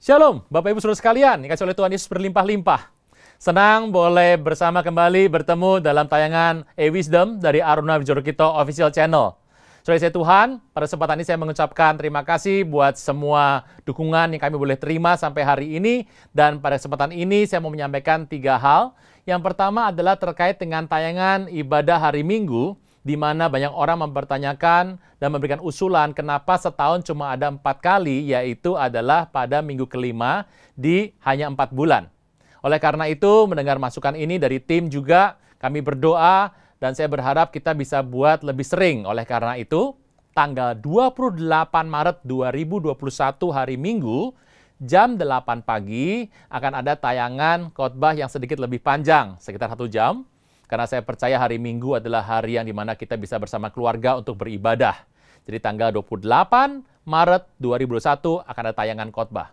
Shalom, Bapak Ibu Saudara sekalian, dikasih oleh Tuhan Yesus berlimpah-limpah. Senang boleh bersama kembali bertemu dalam tayangan A Wisdom dari Aruna Wijorokito Official Channel. Saudara saya Tuhan, pada kesempatan ini saya mengucapkan terima kasih buat semua dukungan yang kami boleh terima sampai hari ini. Dan pada kesempatan ini saya mau menyampaikan tiga hal. Yang pertama adalah terkait dengan tayangan ibadah hari Minggu di mana banyak orang mempertanyakan dan memberikan usulan kenapa setahun cuma ada empat kali, yaitu adalah pada minggu kelima di hanya empat bulan. Oleh karena itu, mendengar masukan ini dari tim juga, kami berdoa dan saya berharap kita bisa buat lebih sering. Oleh karena itu, tanggal 28 Maret 2021 hari Minggu, jam 8 pagi akan ada tayangan khotbah yang sedikit lebih panjang, sekitar satu jam, karena saya percaya hari Minggu adalah hari yang dimana kita bisa bersama keluarga untuk beribadah. Jadi tanggal 28 Maret 2021 akan ada tayangan khotbah.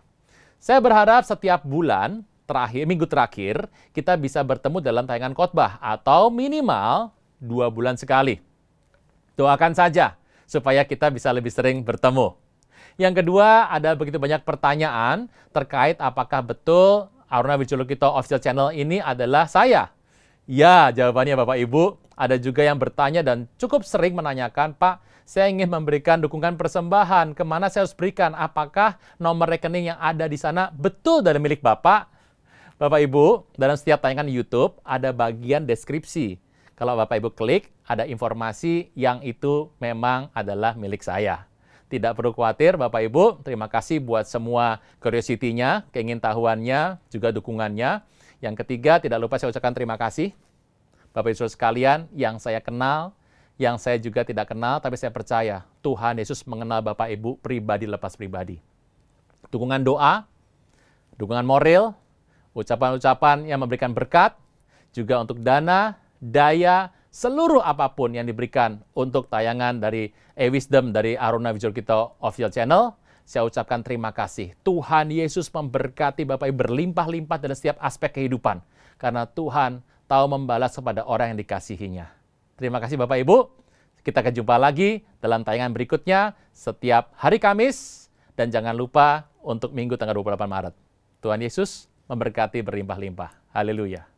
Saya berharap setiap bulan terakhir, minggu terakhir, kita bisa bertemu dalam tayangan khotbah atau minimal dua bulan sekali. Doakan saja supaya kita bisa lebih sering bertemu. Yang kedua, ada begitu banyak pertanyaan terkait apakah betul Aruna Wiculukito Official Channel ini adalah saya, Ya, jawabannya Bapak Ibu. Ada juga yang bertanya dan cukup sering menanyakan, Pak, saya ingin memberikan dukungan persembahan. Kemana saya harus berikan? Apakah nomor rekening yang ada di sana betul dari milik Bapak? Bapak Ibu, dalam setiap tayangan YouTube ada bagian deskripsi. Kalau Bapak Ibu klik, ada informasi yang itu memang adalah milik saya. Tidak perlu khawatir Bapak Ibu, terima kasih buat semua curiosity-nya, keingin tahuannya juga dukungannya. Yang ketiga, tidak lupa saya ucapkan terima kasih Bapak Ibu sekalian yang saya kenal, yang saya juga tidak kenal, tapi saya percaya Tuhan Yesus mengenal Bapak Ibu pribadi lepas pribadi. Dukungan doa, dukungan moral, ucapan-ucapan yang memberikan berkat, juga untuk dana, daya, seluruh apapun yang diberikan untuk tayangan dari E-Wisdom dari Aruna Visual Kita Official Channel saya ucapkan terima kasih. Tuhan Yesus memberkati Bapak Ibu berlimpah-limpah dalam setiap aspek kehidupan. Karena Tuhan tahu membalas kepada orang yang dikasihinya. Terima kasih Bapak Ibu. Kita akan jumpa lagi dalam tayangan berikutnya setiap hari Kamis. Dan jangan lupa untuk minggu tanggal 28 Maret. Tuhan Yesus memberkati berlimpah-limpah. Haleluya.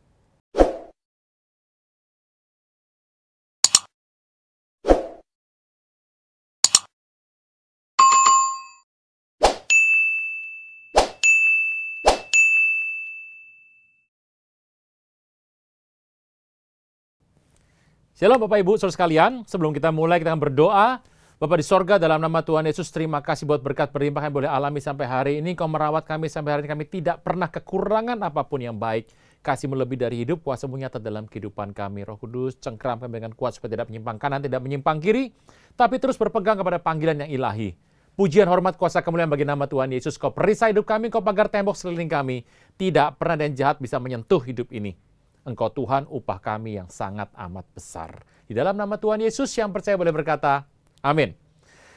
Shalom Bapak Ibu, saudara sekalian. Sebelum kita mulai, kita akan berdoa. Bapak di sorga, dalam nama Tuhan Yesus, terima kasih buat berkat berlimpah yang boleh alami sampai hari ini. Kau merawat kami sampai hari ini. Kami tidak pernah kekurangan apapun yang baik. Kasih lebih dari hidup, mu nyata dalam kehidupan kami. Roh Kudus, cengkram kami dengan kuat supaya tidak menyimpang kanan, tidak menyimpang kiri, tapi terus berpegang kepada panggilan yang ilahi. Pujian, hormat, kuasa, kemuliaan bagi nama Tuhan Yesus. Kau perisai hidup kami, kau pagar tembok sekeliling kami. Tidak pernah dan jahat bisa menyentuh hidup ini. Engkau Tuhan upah kami yang sangat amat besar. Di dalam nama Tuhan Yesus yang percaya boleh berkata, amin.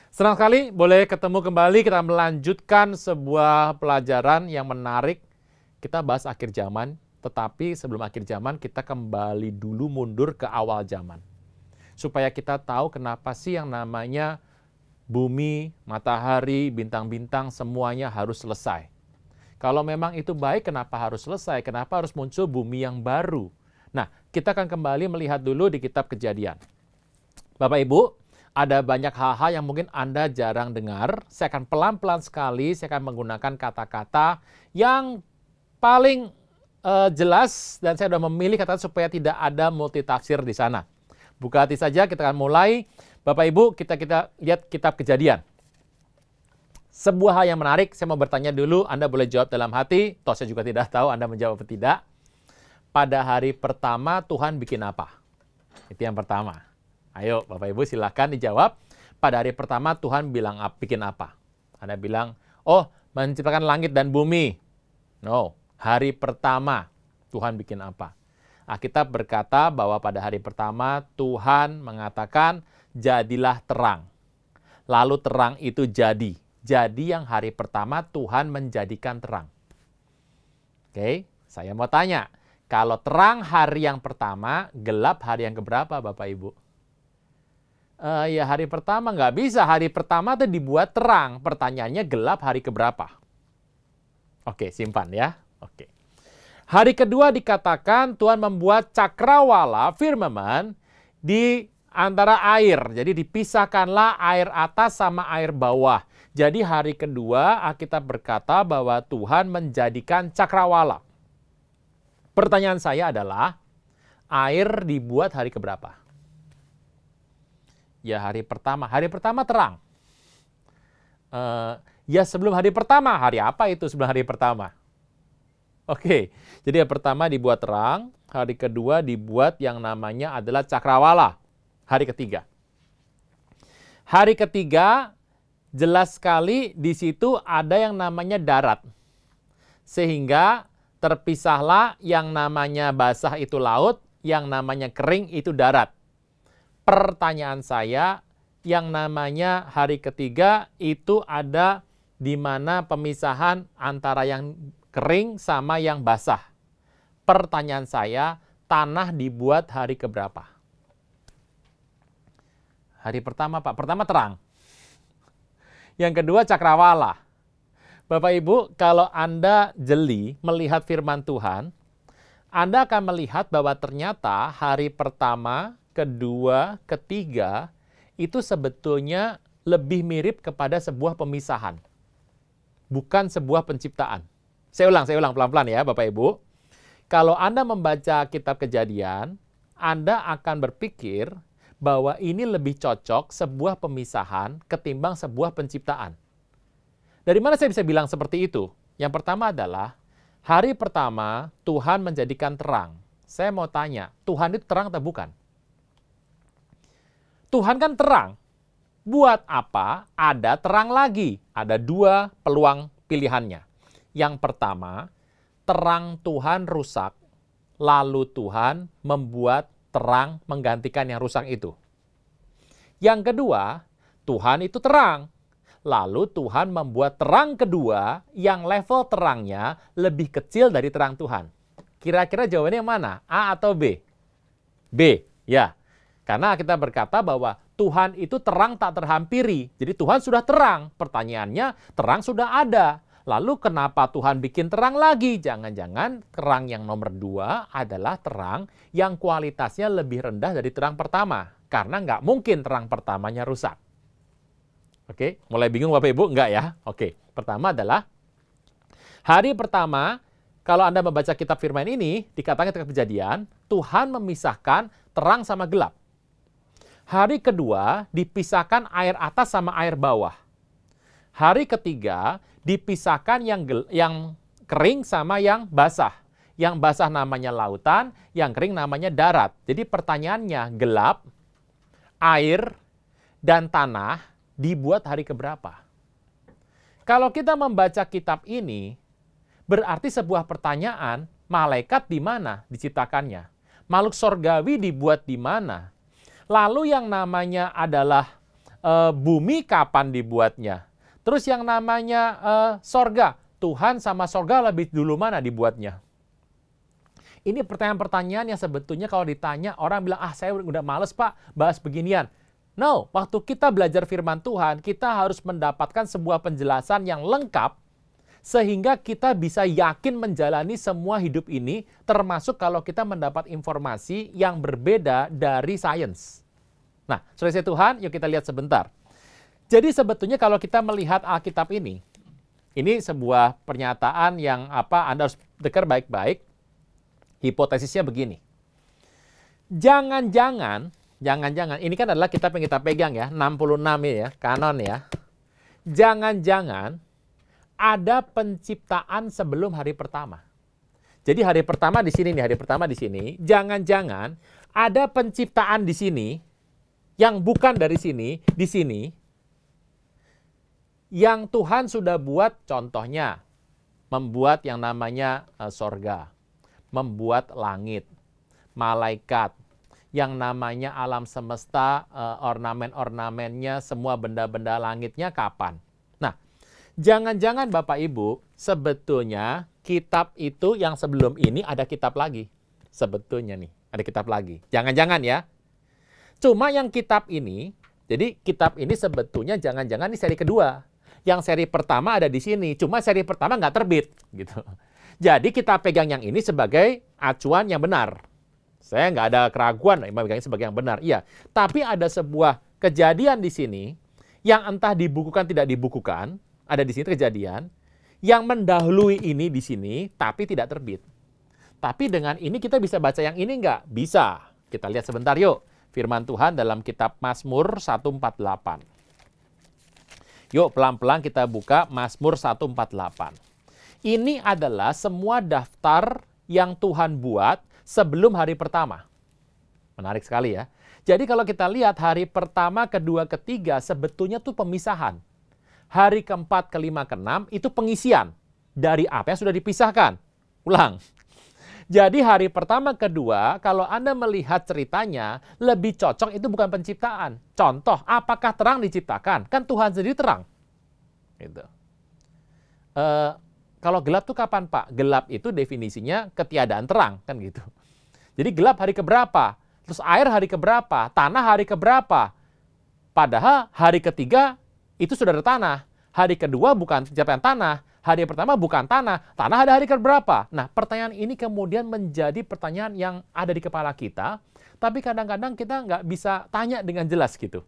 Senang sekali boleh ketemu kembali, kita melanjutkan sebuah pelajaran yang menarik. Kita bahas akhir zaman, tetapi sebelum akhir zaman kita kembali dulu mundur ke awal zaman. Supaya kita tahu kenapa sih yang namanya bumi, matahari, bintang-bintang semuanya harus selesai kalau memang itu baik, kenapa harus selesai? Kenapa harus muncul bumi yang baru? Nah, kita akan kembali melihat dulu di kitab kejadian. Bapak Ibu, ada banyak hal-hal yang mungkin Anda jarang dengar. Saya akan pelan-pelan sekali, saya akan menggunakan kata-kata yang paling uh, jelas dan saya sudah memilih kata supaya tidak ada multitafsir di sana. Buka hati saja, kita akan mulai. Bapak Ibu, kita kita lihat kitab kejadian sebuah hal yang menarik, saya mau bertanya dulu, Anda boleh jawab dalam hati, toh saya juga tidak tahu Anda menjawab atau tidak. Pada hari pertama Tuhan bikin apa? Itu yang pertama. Ayo Bapak Ibu silahkan dijawab. Pada hari pertama Tuhan bilang bikin apa? Anda bilang, oh menciptakan langit dan bumi. No, hari pertama Tuhan bikin apa? kita berkata bahwa pada hari pertama Tuhan mengatakan, jadilah terang. Lalu terang itu jadi jadi yang hari pertama Tuhan menjadikan terang. Oke, saya mau tanya. Kalau terang hari yang pertama, gelap hari yang keberapa Bapak Ibu? Uh, ya hari pertama nggak bisa. Hari pertama itu dibuat terang. Pertanyaannya gelap hari keberapa? Oke, simpan ya. Oke. Hari kedua dikatakan Tuhan membuat cakrawala firmamen di antara air. Jadi dipisahkanlah air atas sama air bawah. Jadi hari kedua kita berkata bahwa Tuhan menjadikan cakrawala. Pertanyaan saya adalah, air dibuat hari keberapa? Ya hari pertama. Hari pertama terang. Uh, ya sebelum hari pertama. Hari apa itu sebelum hari pertama? Oke, jadi yang pertama dibuat terang, hari kedua dibuat yang namanya adalah cakrawala, hari ketiga. Hari ketiga jelas sekali di situ ada yang namanya darat. Sehingga terpisahlah yang namanya basah itu laut, yang namanya kering itu darat. Pertanyaan saya, yang namanya hari ketiga itu ada di mana pemisahan antara yang kering sama yang basah. Pertanyaan saya, tanah dibuat hari keberapa? Hari pertama, Pak. Pertama terang. Yang kedua cakrawala. Bapak Ibu, kalau Anda jeli melihat firman Tuhan, Anda akan melihat bahwa ternyata hari pertama, kedua, ketiga itu sebetulnya lebih mirip kepada sebuah pemisahan. Bukan sebuah penciptaan. Saya ulang, saya ulang pelan-pelan ya Bapak Ibu. Kalau Anda membaca kitab kejadian, Anda akan berpikir bahwa ini lebih cocok sebuah pemisahan ketimbang sebuah penciptaan. Dari mana saya bisa bilang seperti itu? Yang pertama adalah hari pertama Tuhan menjadikan terang. Saya mau tanya, Tuhan itu terang atau bukan? Tuhan kan terang. Buat apa ada terang lagi? Ada dua peluang pilihannya. Yang pertama, terang Tuhan rusak, lalu Tuhan membuat terang menggantikan yang rusak itu. Yang kedua, Tuhan itu terang. Lalu Tuhan membuat terang kedua yang level terangnya lebih kecil dari terang Tuhan. Kira-kira jawabannya yang mana? A atau B? B, ya. Karena kita berkata bahwa Tuhan itu terang tak terhampiri. Jadi Tuhan sudah terang. Pertanyaannya, terang sudah ada. Lalu kenapa Tuhan bikin terang lagi? Jangan-jangan terang yang nomor dua adalah terang yang kualitasnya lebih rendah dari terang pertama. Karena nggak mungkin terang pertamanya rusak. Oke, mulai bingung Bapak Ibu? Nggak ya? Oke, pertama adalah hari pertama kalau Anda membaca kitab firman ini, dikatakan ketika kejadian, Tuhan memisahkan terang sama gelap. Hari kedua, dipisahkan air atas sama air bawah. Hari ketiga, dipisahkan yang yang kering sama yang basah. Yang basah namanya lautan, yang kering namanya darat. Jadi pertanyaannya, gelap, air, dan tanah dibuat hari keberapa? Kalau kita membaca kitab ini, berarti sebuah pertanyaan, malaikat di mana diciptakannya? Makhluk sorgawi dibuat di mana? Lalu yang namanya adalah e, bumi kapan dibuatnya? Terus yang namanya uh, sorga, Tuhan sama sorga lebih dulu mana dibuatnya? Ini pertanyaan-pertanyaan yang sebetulnya kalau ditanya orang bilang, ah saya udah males pak bahas beginian. No, waktu kita belajar firman Tuhan, kita harus mendapatkan sebuah penjelasan yang lengkap sehingga kita bisa yakin menjalani semua hidup ini termasuk kalau kita mendapat informasi yang berbeda dari sains. Nah, selesai Tuhan, yuk kita lihat sebentar. Jadi sebetulnya kalau kita melihat Alkitab ini, ini sebuah pernyataan yang apa Anda harus dengar baik-baik. Hipotesisnya begini. Jangan-jangan, jangan-jangan, ini kan adalah kitab yang kita pegang ya, 66 ini ya, kanon ya. Jangan-jangan ada penciptaan sebelum hari pertama. Jadi hari pertama di sini nih, hari pertama di sini. Jangan-jangan ada penciptaan di sini yang bukan dari sini, di sini yang Tuhan sudah buat contohnya membuat yang namanya uh, sorga, membuat langit, malaikat, yang namanya alam semesta, eh, ornamen-ornamennya, semua benda-benda langitnya kapan. Nah, jangan-jangan Bapak Ibu, sebetulnya kitab itu yang sebelum ini ada kitab lagi. Sebetulnya nih, ada kitab lagi. Jangan-jangan ya. Cuma yang kitab ini, jadi kitab ini sebetulnya jangan-jangan ini seri kedua yang seri pertama ada di sini. Cuma seri pertama nggak terbit gitu. Jadi kita pegang yang ini sebagai acuan yang benar. Saya nggak ada keraguan Imam ini sebagai yang benar. Iya, tapi ada sebuah kejadian di sini yang entah dibukukan tidak dibukukan, ada di sini kejadian yang mendahului ini di sini tapi tidak terbit. Tapi dengan ini kita bisa baca yang ini nggak? Bisa. Kita lihat sebentar yuk. Firman Tuhan dalam kitab Mazmur 148. Yuk pelan-pelan kita buka Mazmur 148. Ini adalah semua daftar yang Tuhan buat sebelum hari pertama. Menarik sekali ya. Jadi kalau kita lihat hari pertama, kedua, ketiga sebetulnya tuh pemisahan. Hari keempat, kelima, keenam itu pengisian dari apa yang sudah dipisahkan. Ulang. Jadi hari pertama kedua, kalau Anda melihat ceritanya, lebih cocok itu bukan penciptaan. Contoh, apakah terang diciptakan? Kan Tuhan sendiri terang. Gitu. E, kalau gelap tuh kapan Pak? Gelap itu definisinya ketiadaan terang, kan gitu. Jadi gelap hari keberapa? Terus air hari keberapa? Tanah hari keberapa? Padahal hari ketiga itu sudah ada tanah. Hari kedua bukan pencapaian tanah, Hari pertama bukan tanah. Tanah ada hari keberapa? Nah, pertanyaan ini kemudian menjadi pertanyaan yang ada di kepala kita, tapi kadang-kadang kita nggak bisa tanya dengan jelas gitu.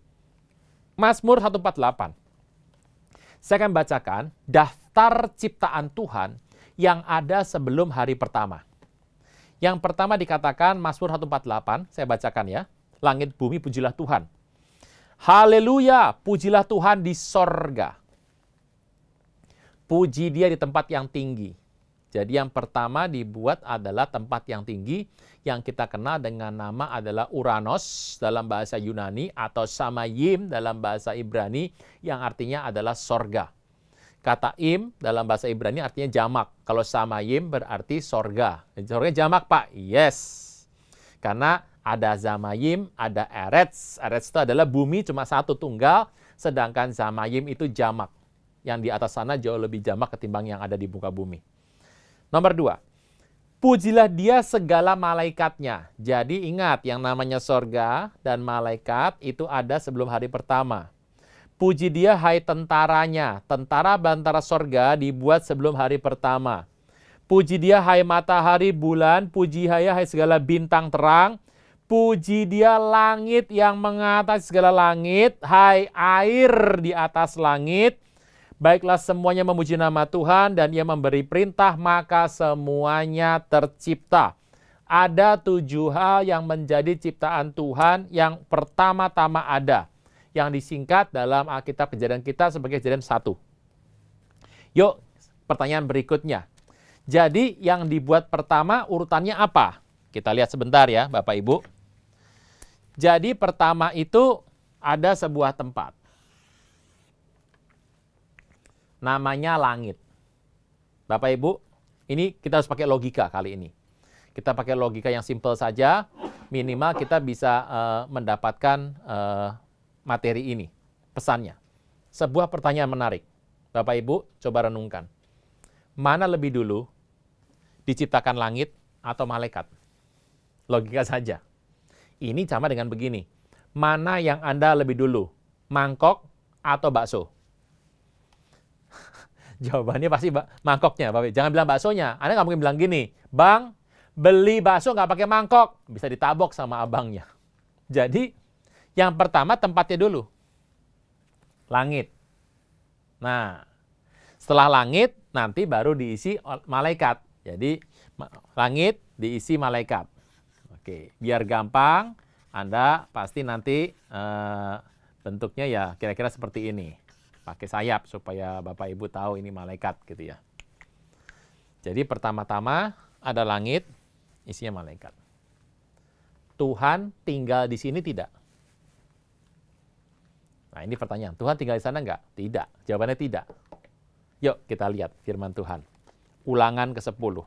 Mazmur 148. Saya akan bacakan daftar ciptaan Tuhan yang ada sebelum hari pertama. Yang pertama dikatakan Mazmur 148, saya bacakan ya. Langit bumi pujilah Tuhan. Haleluya, pujilah Tuhan di sorga puji dia di tempat yang tinggi. Jadi yang pertama dibuat adalah tempat yang tinggi yang kita kenal dengan nama adalah Uranus dalam bahasa Yunani atau Samayim dalam bahasa Ibrani yang artinya adalah sorga. Kata im dalam bahasa Ibrani artinya jamak. Kalau samayim berarti sorga. Sorga jamak pak. Yes. Karena ada zamayim, ada eretz. Eretz itu adalah bumi cuma satu tunggal. Sedangkan zamayim itu jamak yang di atas sana jauh lebih jamak ketimbang yang ada di muka bumi. Nomor dua, pujilah dia segala malaikatnya. Jadi ingat yang namanya sorga dan malaikat itu ada sebelum hari pertama. Puji dia hai tentaranya, tentara bantara sorga dibuat sebelum hari pertama. Puji dia hai matahari, bulan, puji haya hai segala bintang terang, puji dia langit yang mengatasi segala langit, hai air di atas langit, Baiklah semuanya memuji nama Tuhan dan ia memberi perintah maka semuanya tercipta. Ada tujuh hal yang menjadi ciptaan Tuhan yang pertama-tama ada. Yang disingkat dalam Alkitab kejadian kita sebagai kejadian satu. Yuk pertanyaan berikutnya. Jadi yang dibuat pertama urutannya apa? Kita lihat sebentar ya Bapak Ibu. Jadi pertama itu ada sebuah tempat namanya langit. Bapak Ibu, ini kita harus pakai logika kali ini. Kita pakai logika yang simple saja, minimal kita bisa uh, mendapatkan uh, materi ini, pesannya. Sebuah pertanyaan menarik. Bapak Ibu, coba renungkan. Mana lebih dulu diciptakan langit atau malaikat? Logika saja. Ini sama dengan begini. Mana yang Anda lebih dulu, mangkok atau bakso? Jawabannya pasti mangkoknya, Bapak. Jangan bilang baksonya. Anda nggak mungkin bilang gini, Bang, beli bakso nggak pakai mangkok. Bisa ditabok sama abangnya. Jadi, yang pertama tempatnya dulu. Langit. Nah, setelah langit, nanti baru diisi malaikat. Jadi, langit diisi malaikat. Oke, biar gampang, Anda pasti nanti... Uh, bentuknya ya kira-kira seperti ini pakai sayap supaya Bapak Ibu tahu ini malaikat gitu ya. Jadi pertama-tama ada langit isinya malaikat. Tuhan tinggal di sini tidak? Nah, ini pertanyaan. Tuhan tinggal di sana enggak? Tidak. Jawabannya tidak. Yuk kita lihat firman Tuhan. Ulangan ke-10.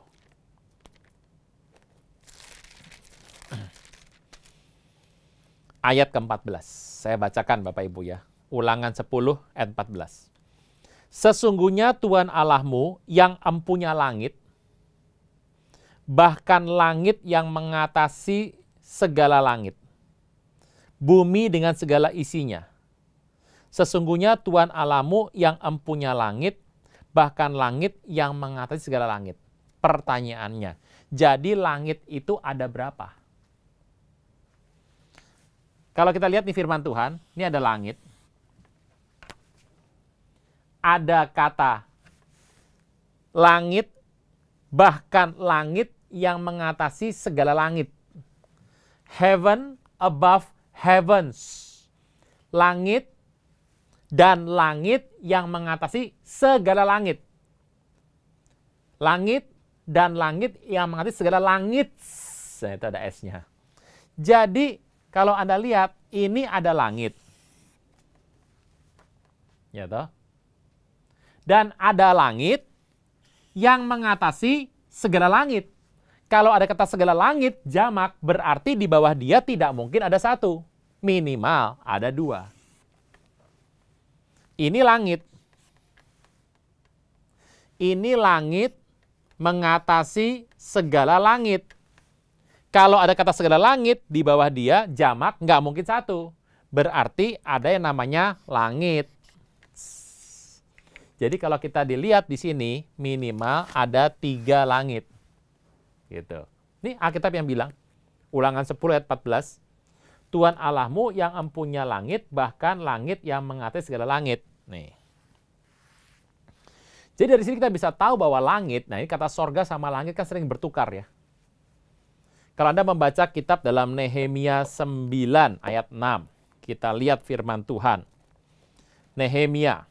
Ayat ke-14. Saya bacakan Bapak Ibu ya. Ulangan 10 ayat 14. Sesungguhnya Tuhan Allahmu yang empunya langit, bahkan langit yang mengatasi segala langit, bumi dengan segala isinya. Sesungguhnya Tuhan Allahmu yang empunya langit, bahkan langit yang mengatasi segala langit. Pertanyaannya, jadi langit itu ada berapa? Kalau kita lihat di firman Tuhan, ini ada langit, ada kata langit, bahkan langit yang mengatasi segala langit. Heaven above heavens. Langit dan langit yang mengatasi segala langit. Langit dan langit yang mengatasi segala langit. Nah, itu ada S-nya. Jadi, kalau Anda lihat, ini ada langit. Ya toh? Dan ada langit yang mengatasi segala langit. Kalau ada kata segala langit, jamak, berarti di bawah dia tidak mungkin ada satu. Minimal ada dua. Ini langit. Ini langit mengatasi segala langit. Kalau ada kata segala langit, di bawah dia jamak nggak mungkin satu. Berarti ada yang namanya langit. Jadi kalau kita dilihat di sini minimal ada tiga langit. Gitu. Ini Alkitab yang bilang. Ulangan 10 ayat 14. Tuhan Allahmu yang empunya langit, bahkan langit yang mengatasi segala langit. Nih. Jadi dari sini kita bisa tahu bahwa langit, nah ini kata sorga sama langit kan sering bertukar ya. Kalau Anda membaca kitab dalam Nehemia 9 ayat 6, kita lihat firman Tuhan. Nehemia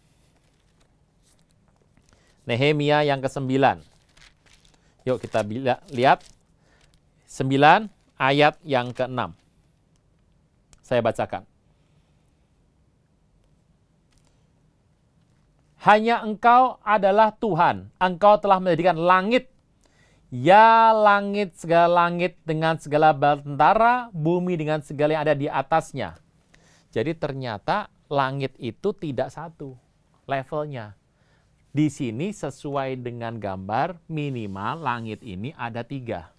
Nehemia yang ke-9. Yuk kita lihat 9 ayat yang ke-6. Saya bacakan. Hanya engkau adalah Tuhan. Engkau telah menjadikan langit. Ya langit, segala langit dengan segala bentara, bumi dengan segala yang ada di atasnya. Jadi ternyata langit itu tidak satu levelnya. Di sini sesuai dengan gambar minimal langit ini ada tiga.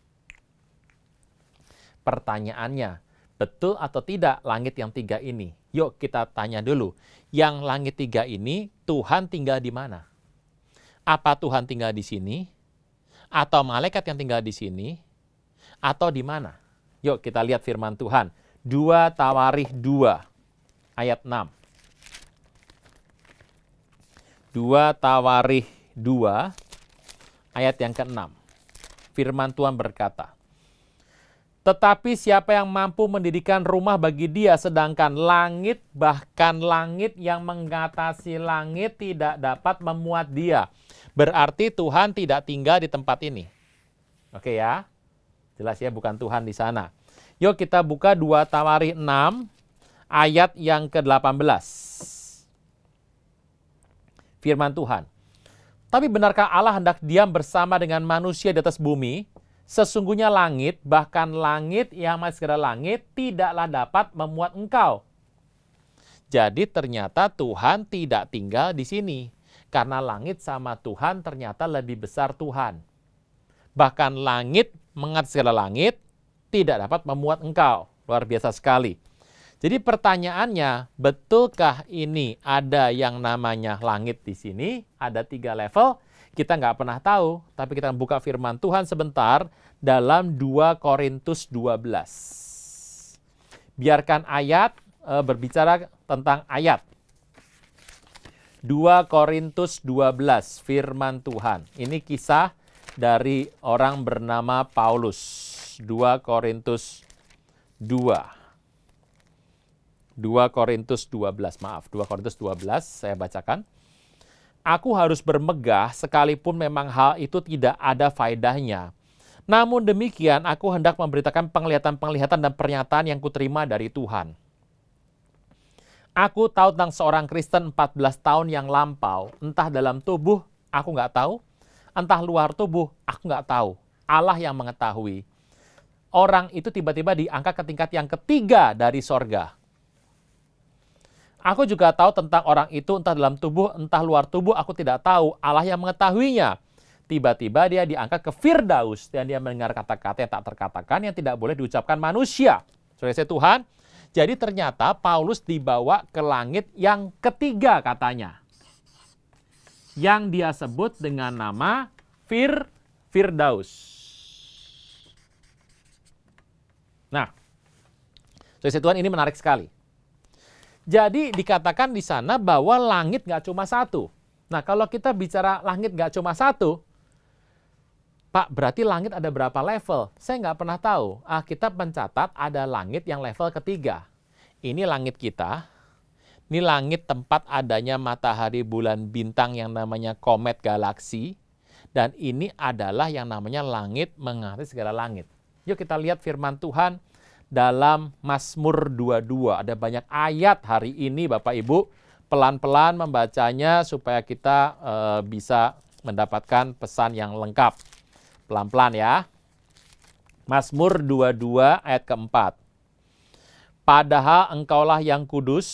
Pertanyaannya, betul atau tidak langit yang tiga ini? Yuk kita tanya dulu. Yang langit tiga ini Tuhan tinggal di mana? Apa Tuhan tinggal di sini? Atau malaikat yang tinggal di sini? Atau di mana? Yuk kita lihat firman Tuhan. 2 Tawarih 2 ayat 6. 2 Tawarih 2 ayat yang ke-6. Firman Tuhan berkata, tetapi siapa yang mampu mendirikan rumah bagi dia sedangkan langit bahkan langit yang mengatasi langit tidak dapat memuat dia. Berarti Tuhan tidak tinggal di tempat ini. Oke ya. Jelas ya bukan Tuhan di sana. Yuk kita buka 2 Tawarih 6 ayat yang ke-18 firman Tuhan. Tapi benarkah Allah hendak diam bersama dengan manusia di atas bumi? Sesungguhnya langit, bahkan langit yang masih segera langit, tidaklah dapat memuat engkau. Jadi ternyata Tuhan tidak tinggal di sini. Karena langit sama Tuhan ternyata lebih besar Tuhan. Bahkan langit mengat segala langit, tidak dapat memuat engkau. Luar biasa sekali. Jadi pertanyaannya, betulkah ini ada yang namanya langit di sini? Ada tiga level, kita nggak pernah tahu, tapi kita buka firman Tuhan sebentar dalam 2 Korintus 12. Biarkan ayat e, berbicara tentang ayat. 2 Korintus 12 firman Tuhan. Ini kisah dari orang bernama Paulus. 2 Korintus 2. 2 Korintus 12, maaf, 2 Korintus 12 saya bacakan. Aku harus bermegah sekalipun memang hal itu tidak ada faedahnya. Namun demikian aku hendak memberitakan penglihatan-penglihatan dan pernyataan yang kuterima dari Tuhan. Aku tahu tentang seorang Kristen 14 tahun yang lampau, entah dalam tubuh, aku nggak tahu, entah luar tubuh, aku nggak tahu. Allah yang mengetahui. Orang itu tiba-tiba diangkat ke tingkat yang ketiga dari sorga Aku juga tahu tentang orang itu entah dalam tubuh, entah luar tubuh, aku tidak tahu. Allah yang mengetahuinya. Tiba-tiba dia diangkat ke Firdaus dan dia mendengar kata-kata yang tak terkatakan yang tidak boleh diucapkan manusia. Soalnya Tuhan, jadi ternyata Paulus dibawa ke langit yang ketiga katanya. Yang dia sebut dengan nama Fir Firdaus. Nah, Saudara Tuhan ini menarik sekali. Jadi dikatakan di sana bahwa langit nggak cuma satu. Nah kalau kita bicara langit nggak cuma satu, Pak berarti langit ada berapa level? Saya nggak pernah tahu. Ah, kita mencatat ada langit yang level ketiga. Ini langit kita. Ini langit tempat adanya matahari, bulan, bintang yang namanya komet, galaksi. Dan ini adalah yang namanya langit mengatasi segala langit. Yuk kita lihat firman Tuhan dalam Mazmur 22. Ada banyak ayat hari ini Bapak Ibu. Pelan-pelan membacanya supaya kita e, bisa mendapatkan pesan yang lengkap. Pelan-pelan ya. Mazmur 22 ayat keempat. Padahal engkaulah yang kudus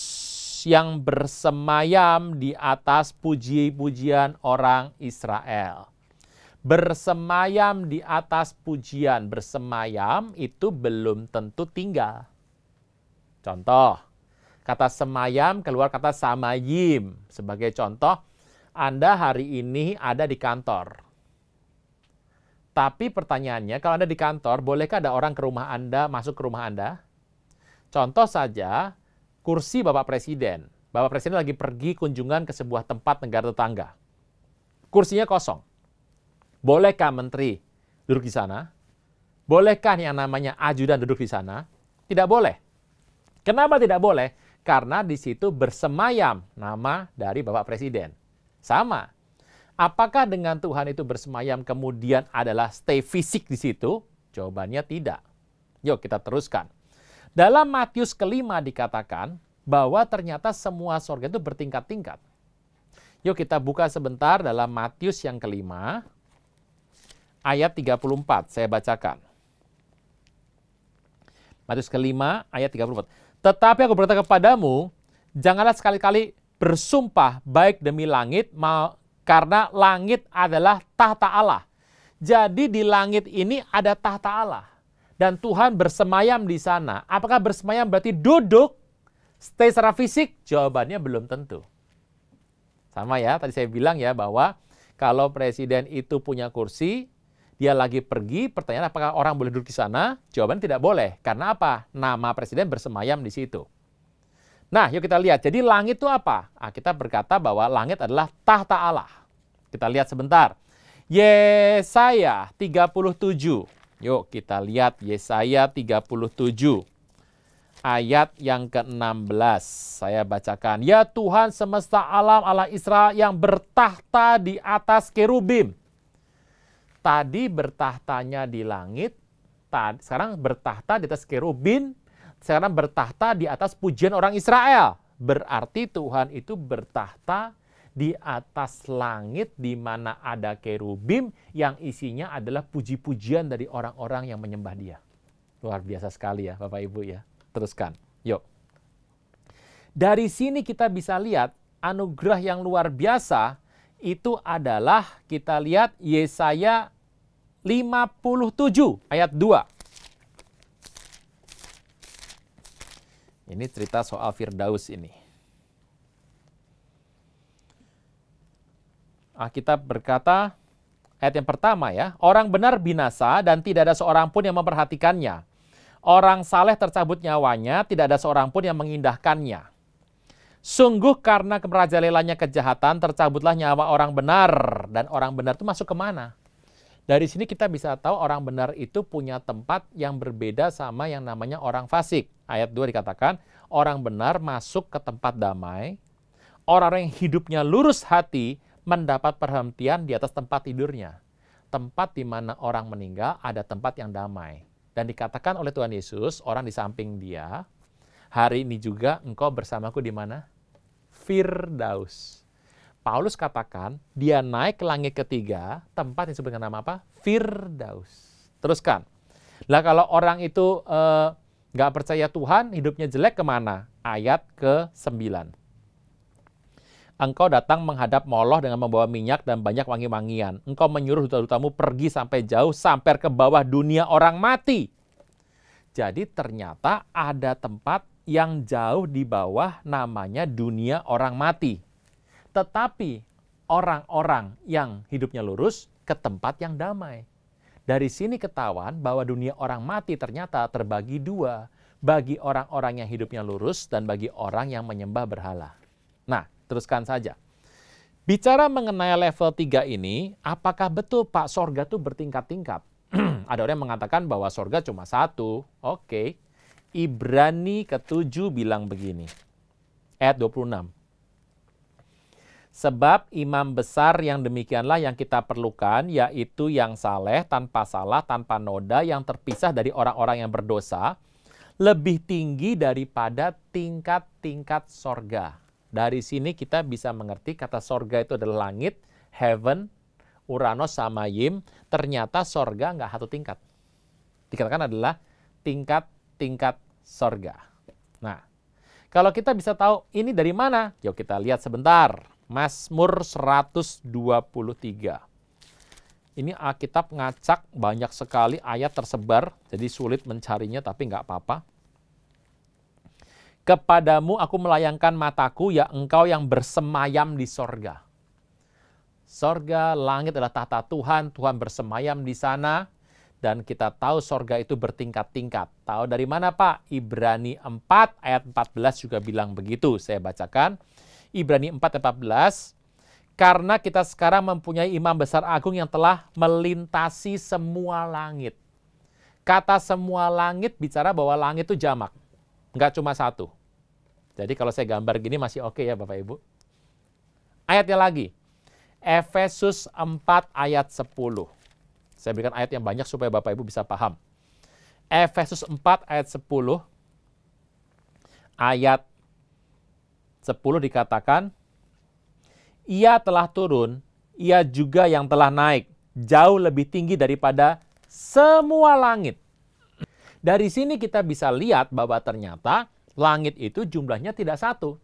yang bersemayam di atas puji-pujian orang Israel bersemayam di atas pujian. Bersemayam itu belum tentu tinggal. Contoh, kata semayam keluar kata samayim. Sebagai contoh, Anda hari ini ada di kantor. Tapi pertanyaannya, kalau Anda di kantor, bolehkah ada orang ke rumah Anda, masuk ke rumah Anda? Contoh saja, kursi Bapak Presiden. Bapak Presiden lagi pergi kunjungan ke sebuah tempat negara tetangga. Kursinya kosong Bolehkah menteri duduk di sana? Bolehkah yang namanya ajudan duduk di sana? Tidak boleh. Kenapa tidak boleh? Karena di situ bersemayam nama dari Bapak Presiden. Sama. Apakah dengan Tuhan itu bersemayam kemudian adalah stay fisik di situ? Jawabannya tidak. Yuk kita teruskan. Dalam Matius kelima dikatakan bahwa ternyata semua sorga itu bertingkat-tingkat. Yuk kita buka sebentar dalam Matius yang kelima ayat 34. Saya bacakan. Matius kelima ayat 34. Tetapi aku berkata kepadamu, janganlah sekali-kali bersumpah baik demi langit, karena langit adalah tahta Allah. Jadi di langit ini ada tahta Allah. Dan Tuhan bersemayam di sana. Apakah bersemayam berarti duduk? Stay secara fisik? Jawabannya belum tentu. Sama ya, tadi saya bilang ya bahwa kalau presiden itu punya kursi, dia lagi pergi, pertanyaan apakah orang boleh duduk di sana? Jawaban tidak boleh. Karena apa? Nama presiden bersemayam di situ. Nah, yuk kita lihat. Jadi langit itu apa? Nah, kita berkata bahwa langit adalah tahta Allah. Kita lihat sebentar. Yesaya 37. Yuk kita lihat Yesaya 37 ayat yang ke-16. Saya bacakan. Ya Tuhan semesta alam Allah Israel yang bertahta di atas kerubim Tadi bertahtanya di langit, tadi, sekarang bertahta di atas kerubin, sekarang bertahta di atas pujian orang Israel. Berarti Tuhan itu bertahta di atas langit di mana ada kerubim yang isinya adalah puji-pujian dari orang-orang yang menyembah dia. Luar biasa sekali ya Bapak Ibu ya. Teruskan. Yuk. Dari sini kita bisa lihat anugerah yang luar biasa itu adalah kita lihat Yesaya 57 ayat 2. Ini cerita soal Firdaus ini. ah kita berkata, ayat yang pertama ya, orang benar binasa dan tidak ada seorang pun yang memperhatikannya. Orang saleh tercabut nyawanya, tidak ada seorang pun yang mengindahkannya. Sungguh karena kemerajalelanya kejahatan, tercabutlah nyawa orang benar. Dan orang benar itu masuk kemana? Dari sini kita bisa tahu orang benar itu punya tempat yang berbeda sama yang namanya orang fasik. Ayat 2 dikatakan, orang benar masuk ke tempat damai, orang yang hidupnya lurus hati mendapat perhentian di atas tempat tidurnya. Tempat di mana orang meninggal ada tempat yang damai. Dan dikatakan oleh Tuhan Yesus, orang di samping dia, hari ini juga engkau bersamaku di mana? Firdaus. Paulus katakan dia naik ke langit ketiga, tempat yang disebut nama apa? Firdaus. Teruskan. Lah kalau orang itu eh, nggak eh, percaya Tuhan, hidupnya jelek kemana? Ayat ke-9. Engkau datang menghadap Moloh dengan membawa minyak dan banyak wangi-wangian. Engkau menyuruh duta-dutamu pergi sampai jauh, sampai ke bawah dunia orang mati. Jadi ternyata ada tempat yang jauh di bawah namanya dunia orang mati tetapi orang-orang yang hidupnya lurus ke tempat yang damai. Dari sini ketahuan bahwa dunia orang mati ternyata terbagi dua, bagi orang-orang yang hidupnya lurus dan bagi orang yang menyembah berhala. Nah, teruskan saja. Bicara mengenai level 3 ini, apakah betul Pak sorga tuh bertingkat-tingkat? Ada orang yang mengatakan bahwa sorga cuma satu. Oke, okay. Ibrani ketujuh bilang begini. Ayat 26. Sebab imam besar yang demikianlah yang kita perlukan, yaitu yang saleh, tanpa salah, tanpa noda, yang terpisah dari orang-orang yang berdosa, lebih tinggi daripada tingkat-tingkat sorga. Dari sini kita bisa mengerti kata sorga itu adalah langit, heaven, Uranus sama Yim. Ternyata sorga nggak satu tingkat. Dikatakan adalah tingkat-tingkat sorga. Nah, kalau kita bisa tahu ini dari mana, yuk kita lihat sebentar. Mazmur 123. Ini Alkitab ngacak banyak sekali ayat tersebar, jadi sulit mencarinya tapi nggak apa-apa. Kepadamu aku melayangkan mataku, ya engkau yang bersemayam di sorga. Sorga, langit adalah tahta Tuhan, Tuhan bersemayam di sana. Dan kita tahu sorga itu bertingkat-tingkat. Tahu dari mana Pak? Ibrani 4 ayat 14 juga bilang begitu. Saya bacakan Ibrani 4:14 karena kita sekarang mempunyai imam besar agung yang telah melintasi semua langit. Kata semua langit bicara bahwa langit itu jamak. Enggak cuma satu. Jadi kalau saya gambar gini masih oke okay ya Bapak Ibu. Ayatnya lagi. Efesus 4 ayat 10. Saya berikan ayat yang banyak supaya Bapak Ibu bisa paham. Efesus 4 ayat 10 ayat 10 dikatakan, ia telah turun, ia juga yang telah naik, jauh lebih tinggi daripada semua langit. Dari sini kita bisa lihat bahwa ternyata langit itu jumlahnya tidak satu.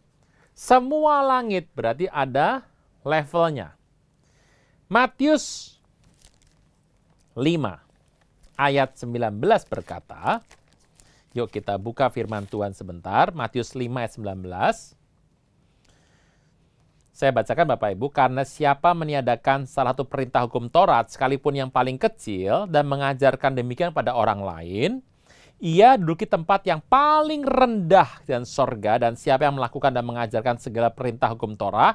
Semua langit berarti ada levelnya. Matius 5 ayat 19 berkata, yuk kita buka firman Tuhan sebentar, Matius 5 ayat 19. Saya bacakan Bapak Ibu, karena siapa meniadakan salah satu perintah hukum Taurat, sekalipun yang paling kecil, dan mengajarkan demikian pada orang lain, ia duduki tempat yang paling rendah dan sorga, dan siapa yang melakukan dan mengajarkan segala perintah hukum Torah,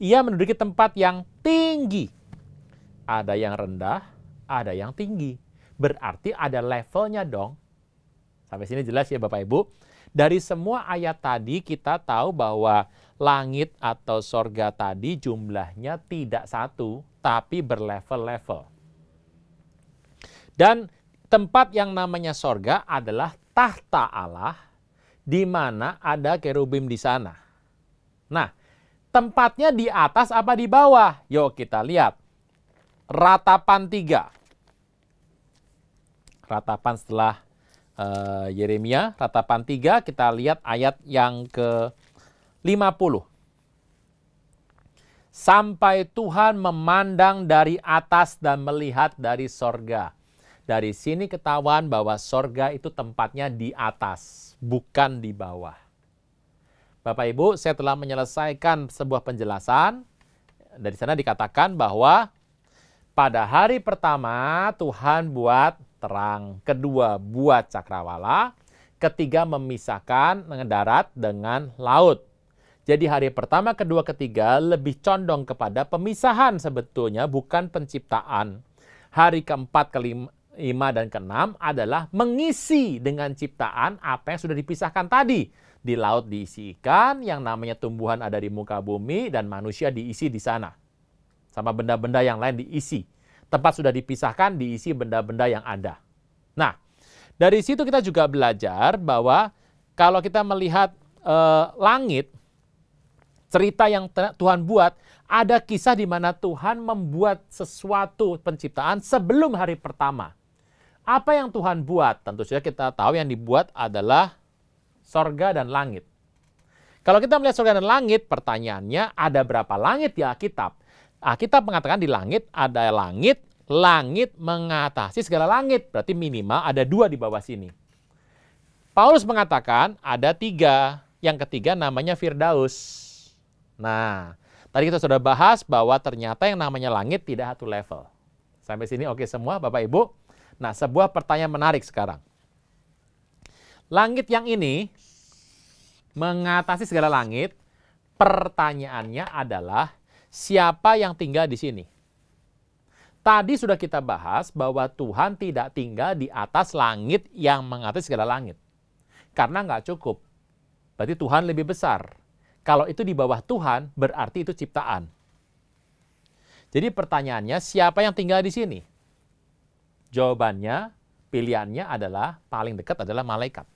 ia menduduki tempat yang tinggi. Ada yang rendah, ada yang tinggi. Berarti ada levelnya dong. Sampai sini jelas ya Bapak Ibu. Dari semua ayat tadi kita tahu bahwa langit atau sorga tadi jumlahnya tidak satu, tapi berlevel-level. Dan tempat yang namanya sorga adalah tahta Allah, di mana ada kerubim di sana. Nah, tempatnya di atas apa di bawah? Yuk kita lihat. Ratapan tiga Ratapan setelah uh, Yeremia, Ratapan tiga kita lihat ayat yang ke 50. Sampai Tuhan memandang dari atas dan melihat dari sorga. Dari sini ketahuan bahwa sorga itu tempatnya di atas, bukan di bawah. Bapak Ibu, saya telah menyelesaikan sebuah penjelasan. Dari sana dikatakan bahwa pada hari pertama Tuhan buat terang, kedua buat cakrawala, ketiga memisahkan darat dengan laut. Jadi hari pertama, kedua, ketiga lebih condong kepada pemisahan sebetulnya bukan penciptaan. Hari keempat, kelima, dan keenam adalah mengisi dengan ciptaan apa yang sudah dipisahkan tadi. Di laut diisi ikan, yang namanya tumbuhan ada di muka bumi, dan manusia diisi di sana. Sama benda-benda yang lain diisi. Tempat sudah dipisahkan diisi benda-benda yang ada. Nah, dari situ kita juga belajar bahwa kalau kita melihat e, langit, cerita yang Tuhan buat, ada kisah di mana Tuhan membuat sesuatu penciptaan sebelum hari pertama. Apa yang Tuhan buat? Tentu saja kita tahu yang dibuat adalah sorga dan langit. Kalau kita melihat sorga dan langit, pertanyaannya ada berapa langit di Alkitab? Alkitab mengatakan di langit ada langit, langit mengatasi segala langit. Berarti minimal ada dua di bawah sini. Paulus mengatakan ada tiga. Yang ketiga namanya Firdaus. Nah, tadi kita sudah bahas bahwa ternyata yang namanya langit tidak satu level. Sampai sini oke semua Bapak Ibu. Nah, sebuah pertanyaan menarik sekarang. Langit yang ini mengatasi segala langit. Pertanyaannya adalah siapa yang tinggal di sini? Tadi sudah kita bahas bahwa Tuhan tidak tinggal di atas langit yang mengatasi segala langit. Karena nggak cukup. Berarti Tuhan lebih besar. Kalau itu di bawah Tuhan, berarti itu ciptaan. Jadi pertanyaannya, siapa yang tinggal di sini? Jawabannya, pilihannya adalah paling dekat adalah malaikat.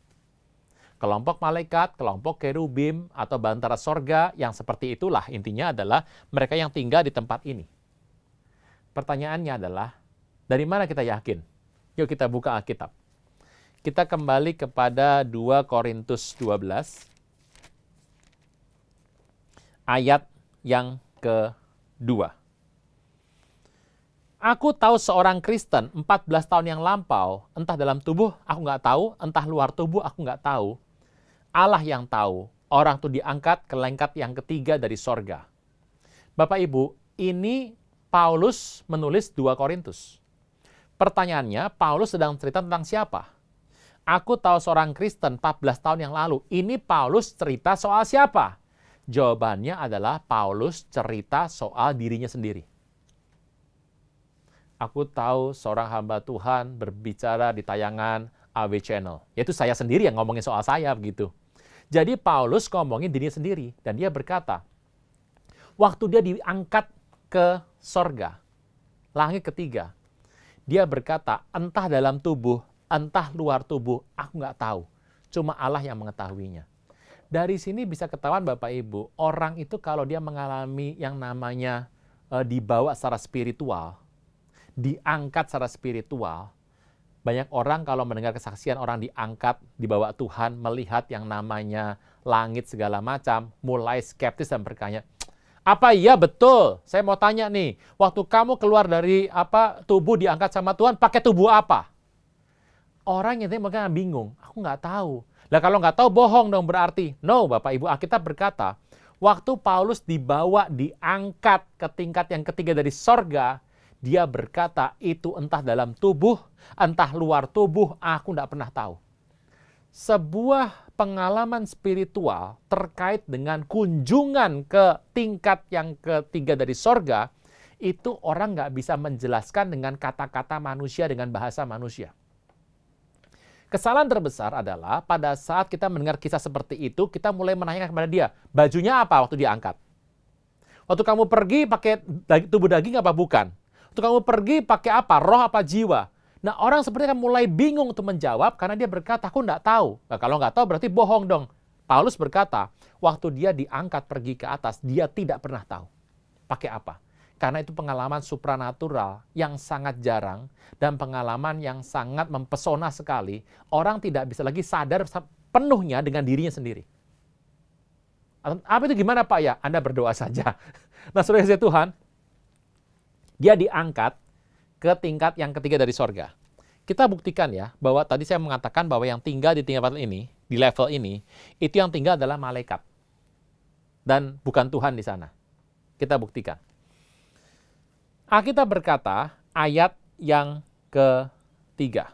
Kelompok malaikat, kelompok kerubim, atau bantara sorga yang seperti itulah intinya adalah mereka yang tinggal di tempat ini. Pertanyaannya adalah, dari mana kita yakin? Yuk kita buka Alkitab. Kita kembali kepada 2 Korintus 12 ayat yang kedua. Aku tahu seorang Kristen 14 tahun yang lampau, entah dalam tubuh aku nggak tahu, entah luar tubuh aku nggak tahu. Allah yang tahu, orang itu diangkat ke lengkap yang ketiga dari sorga. Bapak Ibu, ini Paulus menulis 2 Korintus. Pertanyaannya, Paulus sedang cerita tentang siapa? Aku tahu seorang Kristen 14 tahun yang lalu. Ini Paulus cerita soal siapa? Jawabannya adalah Paulus cerita soal dirinya sendiri. Aku tahu seorang hamba Tuhan berbicara di tayangan AW Channel. Yaitu saya sendiri yang ngomongin soal saya begitu. Jadi Paulus ngomongin dirinya sendiri dan dia berkata, waktu dia diangkat ke sorga, langit ketiga, dia berkata, entah dalam tubuh, entah luar tubuh, aku nggak tahu. Cuma Allah yang mengetahuinya. Dari sini bisa ketahuan Bapak Ibu, orang itu kalau dia mengalami yang namanya e, dibawa secara spiritual, diangkat secara spiritual, banyak orang kalau mendengar kesaksian orang diangkat, dibawa Tuhan, melihat yang namanya langit segala macam, mulai skeptis dan berkanya, apa iya betul? Saya mau tanya nih, waktu kamu keluar dari apa tubuh diangkat sama Tuhan, pakai tubuh apa? Orang yang mereka bingung, aku nggak tahu. Lah kalau nggak tahu bohong dong berarti. No, Bapak Ibu Alkitab berkata, waktu Paulus dibawa diangkat ke tingkat yang ketiga dari sorga, dia berkata itu entah dalam tubuh, entah luar tubuh, aku nggak pernah tahu. Sebuah pengalaman spiritual terkait dengan kunjungan ke tingkat yang ketiga dari sorga, itu orang nggak bisa menjelaskan dengan kata-kata manusia, dengan bahasa manusia Kesalahan terbesar adalah pada saat kita mendengar kisah seperti itu, kita mulai menanyakan kepada dia, bajunya apa waktu dia angkat Waktu kamu pergi pakai tubuh daging apa bukan? Waktu kamu pergi pakai apa? Roh apa jiwa? Nah orang sepertinya kan mulai bingung untuk menjawab karena dia berkata, aku nggak tahu. Nah, kalau nggak tahu berarti bohong dong. Paulus berkata, waktu dia diangkat pergi ke atas, dia tidak pernah tahu. Pakai apa? Karena itu pengalaman supranatural yang sangat jarang dan pengalaman yang sangat mempesona sekali. Orang tidak bisa lagi sadar penuhnya dengan dirinya sendiri. Apa itu gimana Pak ya? Anda berdoa saja. Nah saudara saya Tuhan, dia diangkat ke tingkat yang ketiga dari sorga. Kita buktikan ya, bahwa tadi saya mengatakan bahwa yang tinggal di tingkat ini, di level ini, itu yang tinggal adalah malaikat. Dan bukan Tuhan di sana. Kita buktikan. Akita berkata, ayat yang ketiga.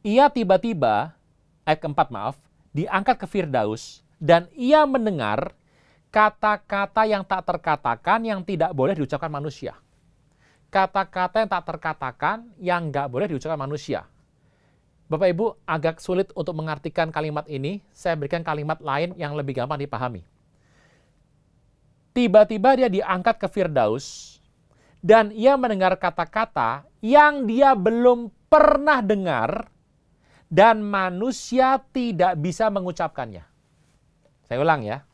Ia tiba-tiba, ayat keempat maaf, diangkat ke Firdaus dan ia mendengar kata-kata yang tak terkatakan yang tidak boleh diucapkan manusia. Kata-kata yang tak terkatakan yang nggak boleh diucapkan manusia. Bapak Ibu agak sulit untuk mengartikan kalimat ini, saya berikan kalimat lain yang lebih gampang dipahami. Tiba-tiba dia diangkat ke Firdaus dan ia mendengar kata-kata yang dia belum pernah dengar dan manusia tidak bisa mengucapkannya. Saya ulang ya.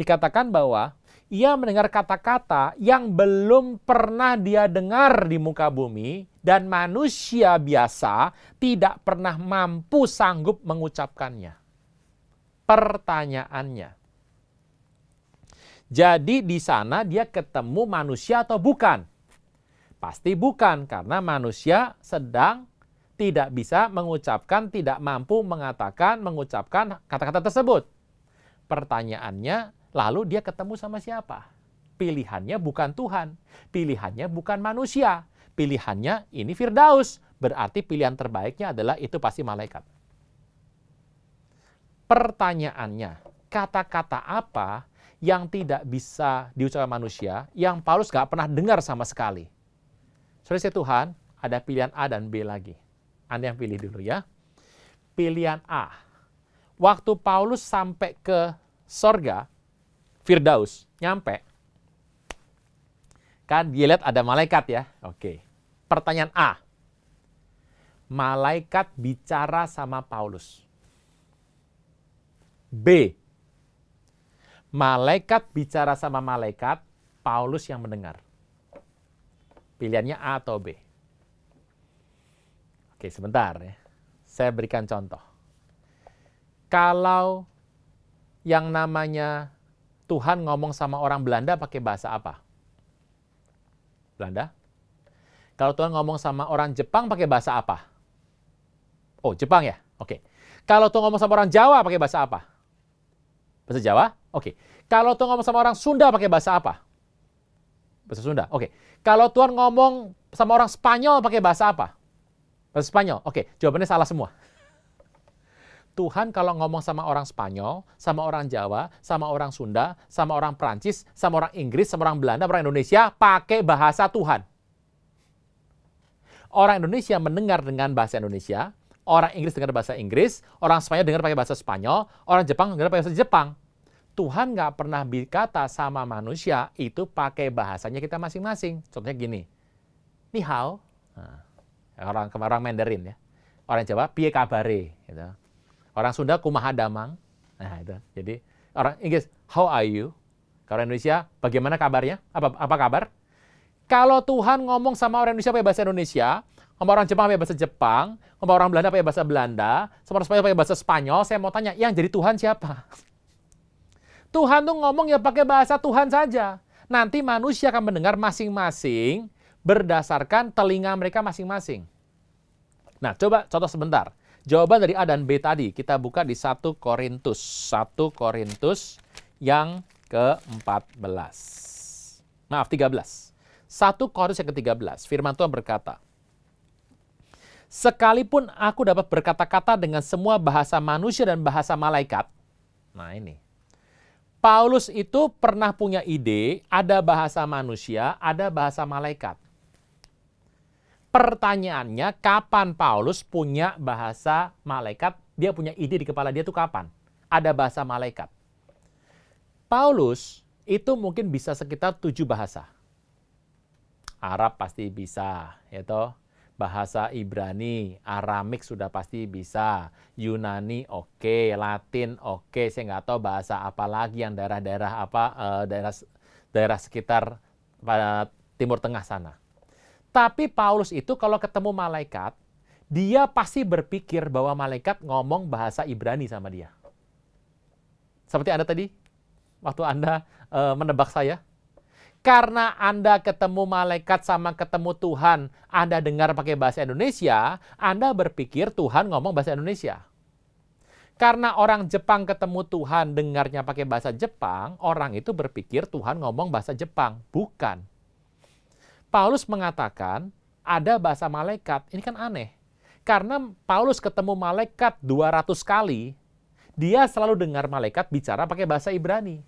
Dikatakan bahwa ia mendengar kata-kata yang belum pernah dia dengar di muka bumi dan manusia biasa tidak pernah mampu sanggup mengucapkannya. Pertanyaannya, jadi di sana dia ketemu manusia atau bukan? Pasti bukan karena manusia sedang tidak bisa mengucapkan, tidak mampu mengatakan, mengucapkan kata-kata tersebut. Pertanyaannya, lalu dia ketemu sama siapa? Pilihannya bukan Tuhan, pilihannya bukan manusia, pilihannya ini Firdaus. Berarti pilihan terbaiknya adalah itu pasti malaikat. Pertanyaannya, kata-kata apa yang tidak bisa diucapkan manusia, yang Paulus gak pernah dengar sama sekali. Saudara Tuhan, ada pilihan A dan B lagi. Anda yang pilih dulu ya. Pilihan A. Waktu Paulus sampai ke sorga, Firdaus, nyampe. Kan dia lihat ada malaikat ya. Oke. Pertanyaan A. Malaikat bicara sama Paulus. B Malaikat bicara sama malaikat, Paulus yang mendengar. Pilihannya A atau B. Oke, sebentar ya. Saya berikan contoh. Kalau yang namanya Tuhan ngomong sama orang Belanda pakai bahasa apa? Belanda? Kalau Tuhan ngomong sama orang Jepang pakai bahasa apa? Oh, Jepang ya? Oke. Kalau Tuhan ngomong sama orang Jawa pakai bahasa apa? Bahasa Jawa? Oke. Okay. Kalau Tuhan ngomong sama orang Sunda pakai bahasa apa? Bahasa Sunda. Oke. Okay. Kalau Tuhan ngomong sama orang Spanyol pakai bahasa apa? Bahasa Spanyol. Oke, okay. jawabannya salah semua. Tuhan kalau ngomong sama orang Spanyol, sama orang Jawa, sama orang Sunda, sama orang Perancis, sama orang Inggris, sama orang Belanda, orang Indonesia, pakai bahasa Tuhan. Orang Indonesia mendengar dengan bahasa Indonesia, Orang Inggris dengar bahasa Inggris, orang Spanyol dengar pakai bahasa Spanyol, orang Jepang dengar pakai bahasa Jepang. Tuhan nggak pernah berkata sama manusia itu pakai bahasanya kita masing-masing. Contohnya gini, ni hao, nah, orang orang Mandarin ya, orang Jawa pie kabare, gitu. orang Sunda kumaha damang, nah itu. Jadi orang Inggris how are you, kalau Indonesia bagaimana kabarnya, apa apa kabar? Kalau Tuhan ngomong sama orang Indonesia pakai bahasa Indonesia, sama orang Jepang pakai bahasa Jepang, sama orang Belanda pakai bahasa Belanda, sama orang Spanyol pakai bahasa Spanyol, saya mau tanya, yang jadi Tuhan siapa? Tuhan tuh ngomong ya pakai bahasa Tuhan saja. Nanti manusia akan mendengar masing-masing berdasarkan telinga mereka masing-masing. Nah, coba contoh sebentar. Jawaban dari A dan B tadi kita buka di 1 Korintus. 1 Korintus yang ke-14. Maaf, 13. 1 Korintus yang ke-13. Firman Tuhan berkata, Sekalipun aku dapat berkata-kata dengan semua bahasa manusia dan bahasa malaikat. Nah ini. Paulus itu pernah punya ide, ada bahasa manusia, ada bahasa malaikat. Pertanyaannya, kapan Paulus punya bahasa malaikat? Dia punya ide di kepala dia tuh kapan? Ada bahasa malaikat. Paulus itu mungkin bisa sekitar tujuh bahasa. Arab pasti bisa, ya toh bahasa Ibrani, Aramik sudah pasti bisa, Yunani oke, okay. Latin oke, okay. saya nggak tahu bahasa apa lagi yang daerah-daerah apa eh, daerah daerah sekitar pada eh, Timur Tengah sana. Tapi Paulus itu kalau ketemu malaikat, dia pasti berpikir bahwa malaikat ngomong bahasa Ibrani sama dia. Seperti Anda tadi, waktu Anda uh, menebak saya, karena Anda ketemu malaikat sama ketemu Tuhan, Anda dengar pakai bahasa Indonesia, Anda berpikir Tuhan ngomong bahasa Indonesia. Karena orang Jepang ketemu Tuhan dengarnya pakai bahasa Jepang, orang itu berpikir Tuhan ngomong bahasa Jepang. Bukan. Paulus mengatakan ada bahasa malaikat. Ini kan aneh. Karena Paulus ketemu malaikat 200 kali, dia selalu dengar malaikat bicara pakai bahasa Ibrani.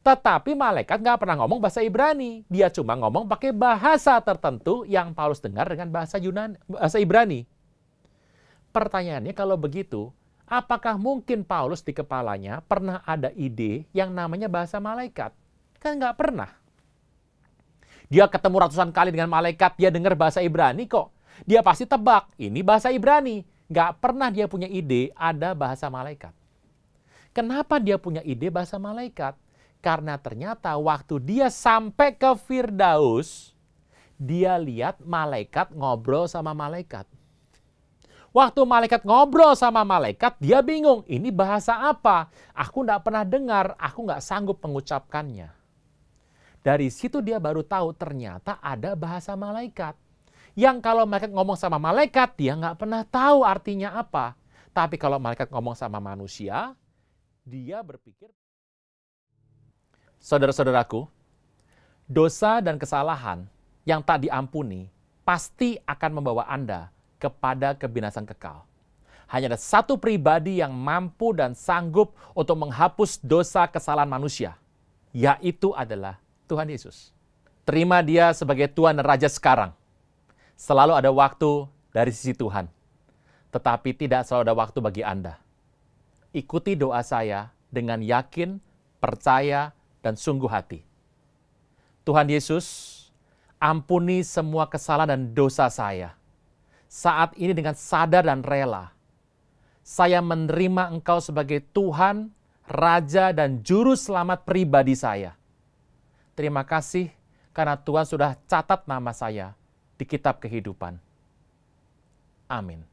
Tetapi malaikat nggak pernah ngomong bahasa Ibrani. Dia cuma ngomong pakai bahasa tertentu yang Paulus dengar dengan bahasa Yunani, bahasa Ibrani. Pertanyaannya kalau begitu, apakah mungkin Paulus di kepalanya pernah ada ide yang namanya bahasa malaikat? Kan nggak pernah. Dia ketemu ratusan kali dengan malaikat, dia dengar bahasa Ibrani kok. Dia pasti tebak, ini bahasa Ibrani. Nggak pernah dia punya ide ada bahasa malaikat. Kenapa dia punya ide bahasa malaikat? Karena ternyata waktu dia sampai ke Firdaus, dia lihat malaikat ngobrol sama malaikat. Waktu malaikat ngobrol sama malaikat, dia bingung, ini bahasa apa? Aku nggak pernah dengar, aku nggak sanggup mengucapkannya. Dari situ dia baru tahu ternyata ada bahasa malaikat. Yang kalau malaikat ngomong sama malaikat, dia nggak pernah tahu artinya apa. Tapi kalau malaikat ngomong sama manusia, dia berpikir, Saudara-saudaraku, dosa dan kesalahan yang tak diampuni pasti akan membawa Anda kepada kebinasan kekal. Hanya ada satu pribadi yang mampu dan sanggup untuk menghapus dosa kesalahan manusia, yaitu adalah Tuhan Yesus. Terima Dia sebagai Tuhan Raja sekarang. Selalu ada waktu dari sisi Tuhan, tetapi tidak selalu ada waktu bagi Anda. Ikuti doa saya dengan yakin, percaya, dan sungguh hati. Tuhan Yesus, ampuni semua kesalahan dan dosa saya. Saat ini dengan sadar dan rela, saya menerima Engkau sebagai Tuhan, Raja, dan Juru Selamat pribadi saya. Terima kasih karena Tuhan sudah catat nama saya di kitab kehidupan. Amin.